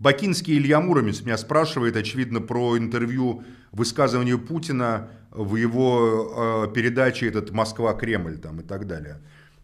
Бакинский Илья Муромец меня спрашивает, очевидно, про интервью высказывания Путина в его э, передаче этот «Москва-Кремль» там и так далее.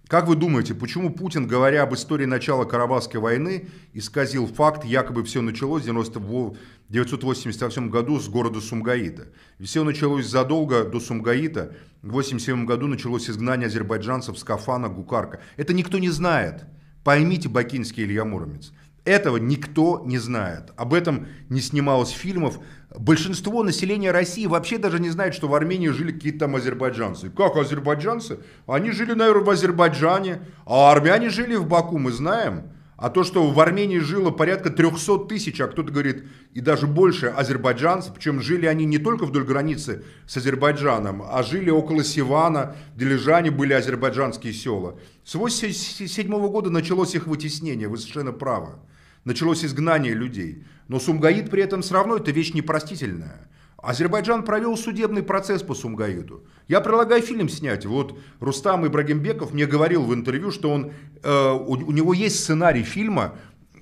Как вы думаете, почему Путин, говоря об истории начала Карабахской войны, исказил факт, якобы все началось в 1988 году с города Сумгаита? все началось задолго до Сумгаита. В 1987 году началось изгнание азербайджанцев с Кафана, Гукарка. Это никто не знает. Поймите, бакинский Илья Муромец. Этого никто не знает. Об этом не снималось фильмов. Большинство населения России вообще даже не знает, что в Армении жили какие-то там азербайджанцы. Как азербайджанцы? Они жили, наверное, в Азербайджане, а армяне жили в Баку, мы знаем. А то, что в Армении жило порядка 300 тысяч, а кто-то говорит, и даже больше азербайджанцев, причем жили они не только вдоль границы с Азербайджаном, а жили около Сивана, в Дилижане были азербайджанские села. С 1987 года началось их вытеснение, вы совершенно правы началось изгнание людей. Но Сумгаид при этом все равно это вещь непростительная. Азербайджан провел судебный процесс по Сумгаиту. Я предлагаю фильм снять. Вот Рустам Ибрагимбеков мне говорил в интервью, что он, э, у, у него есть сценарий фильма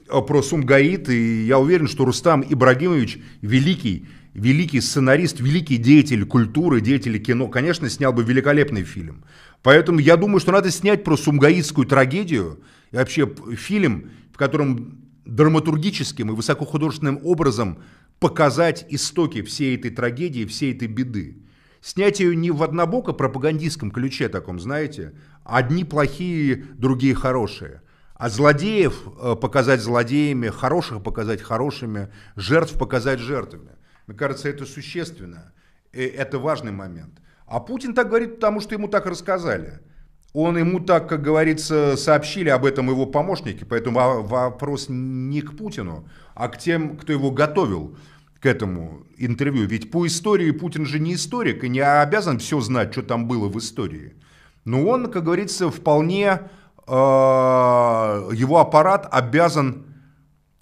э, про Сумгаит, и я уверен, что Рустам Ибрагимович великий, великий сценарист, великий деятель культуры, деятель кино, конечно, снял бы великолепный фильм. Поэтому я думаю, что надо снять про сумгаитскую трагедию, и вообще фильм, в котором драматургическим и высокохудожественным образом показать истоки всей этой трагедии, всей этой беды. Снять ее не в однобоко пропагандистском ключе таком, знаете, одни плохие, другие хорошие. А злодеев э, показать злодеями, хороших показать хорошими, жертв показать жертвами. Мне кажется, это существенно. И это важный момент. А Путин так говорит, потому что ему так рассказали. Он ему так, как говорится, сообщили об этом его помощники, поэтому вопрос не к Путину, а к тем, кто его готовил к этому интервью. Ведь по истории Путин же не историк и не обязан все знать, что там было в истории. Но он, как говорится, вполне э, его аппарат обязан,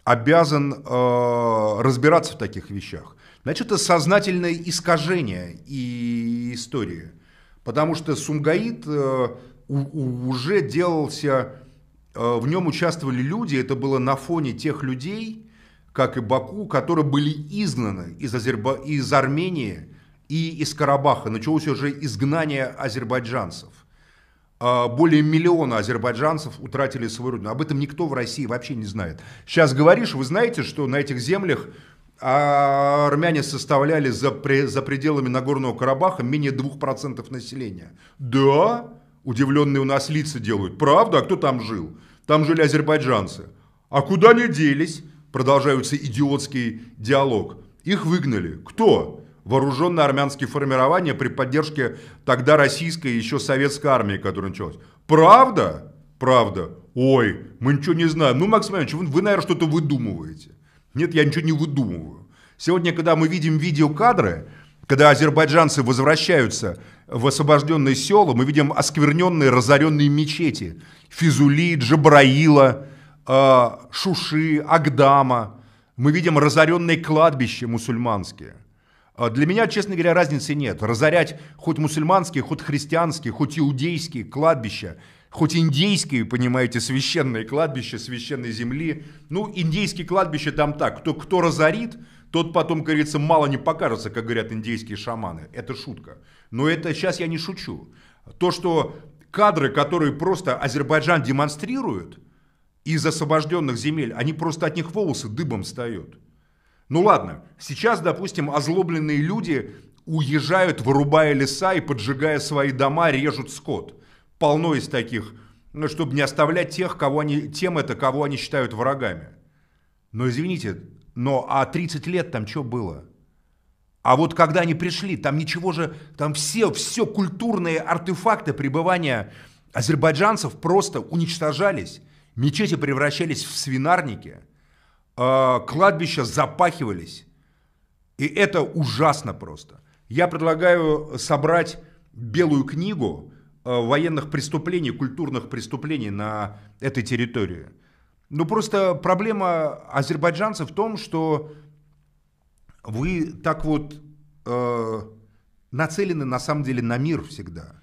обязан э, разбираться в таких вещах. Значит, это сознательное искажение и истории. Потому что Сумгаит э, уже делался, э, в нем участвовали люди, это было на фоне тех людей, как и Баку, которые были изгнаны из, Азерба... из Армении и из Карабаха. Началось уже изгнание азербайджанцев. Э, более миллиона азербайджанцев утратили свою родину. Об этом никто в России вообще не знает. Сейчас говоришь, вы знаете, что на этих землях а, армяне составляли за, за пределами Нагорного Карабаха менее 2% населения. Да, Удивленные у нас лица делают. Правда? А кто там жил? Там жили азербайджанцы. А куда они делись? Продолжаются идиотский диалог. Их выгнали. Кто? Вооруженные армянские формирования при поддержке тогда российской еще советской армии, которая началась. Правда? Правда. Ой, мы ничего не знаем. Ну, Максим Иванович, вы, вы наверное, что-то выдумываете. Нет, я ничего не выдумываю. Сегодня, когда мы видим видеокадры, когда азербайджанцы возвращаются в освобожденные села, мы видим оскверненные, разоренные мечети. Физули, Джабраила, а, Шуши, Агдама. Мы видим разоренные кладбища мусульманские. А, для меня, честно говоря, разницы нет. Разорять хоть мусульманские, хоть христианские, хоть иудейские кладбища – хоть индейские, понимаете, священные кладбища, священной земли. Ну, индейские кладбища там так, кто, кто разорит, тот потом, как говорится, мало не покажется, как говорят индейские шаманы. Это шутка. Но это сейчас я не шучу. То, что кадры, которые просто Азербайджан демонстрирует из освобожденных земель, они просто от них волосы дыбом встают. Ну ладно, сейчас, допустим, озлобленные люди уезжают, вырубая леса и поджигая свои дома, режут скот полно из таких, ну, чтобы не оставлять тех, кого они, тем это, кого они считают врагами. Но извините, но а 30 лет там что было? А вот когда они пришли, там ничего же, там все, все культурные артефакты пребывания азербайджанцев просто уничтожались. Мечети превращались в свинарники, а, кладбища запахивались. И это ужасно просто. Я предлагаю собрать белую книгу Э, военных преступлений, культурных преступлений на этой территории. Ну просто проблема азербайджанцев в том, что вы так вот э, нацелены на самом деле на мир всегда.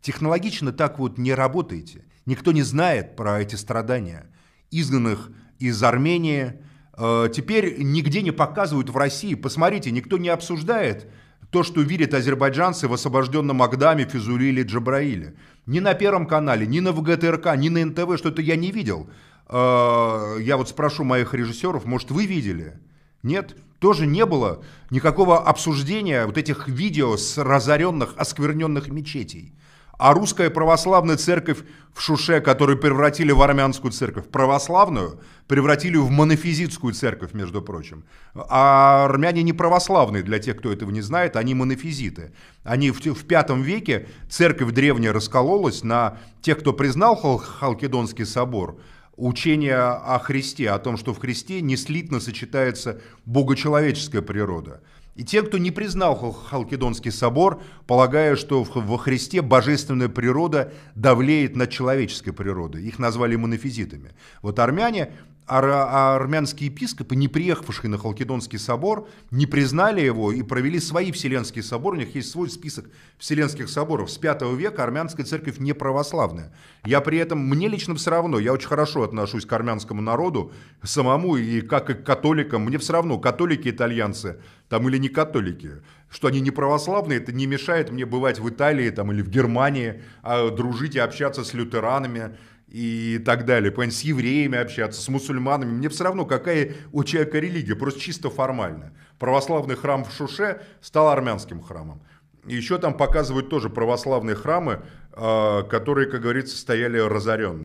Технологично так вот не работаете. Никто не знает про эти страдания изгнанных из Армении. Э, теперь нигде не показывают в России. Посмотрите, никто не обсуждает то, что видят азербайджанцы в освобожденном Агдаме, Физули или Джабраиле. Ни на Первом канале, ни на ВГТРК, ни на НТВ, что-то я не видел. А, я вот спрошу моих режиссеров, может, вы видели? Нет? Тоже не было никакого обсуждения вот этих видео с разоренных, оскверненных мечетей а русская православная церковь в Шуше, которую превратили в армянскую церковь, православную, превратили в монофизитскую церковь, между прочим. А армяне не православные, для тех, кто этого не знает, они монофизиты. Они в, в V веке, церковь древняя раскололась на тех, кто признал Хал Халкидонский собор, учение о Христе, о том, что в Христе неслитно сочетается богочеловеческая природа – и те, кто не признал Халкидонский собор, полагая, что во Христе божественная природа давлеет над человеческой природой. Их назвали монофизитами. Вот армяне ар- армянские епископы, не приехавшие на Халкидонский собор, не признали его и провели свои Вселенские соборы. У них есть свой список Вселенских соборов. С V века армянская церковь не православная. Я при этом, мне лично все равно, я очень хорошо отношусь к армянскому народу, самому и как и к католикам. Мне все равно, католики итальянцы там или не католики, что они не православные, это не мешает мне бывать в Италии там, или в Германии, а, дружить и общаться с лютеранами, и так далее, с евреями общаться с мусульманами. Мне все равно, какая у человека религия, просто чисто формально. Православный храм в Шуше стал армянским храмом. И еще там показывают тоже православные храмы, а, которые, как говорится, стояли разоренные.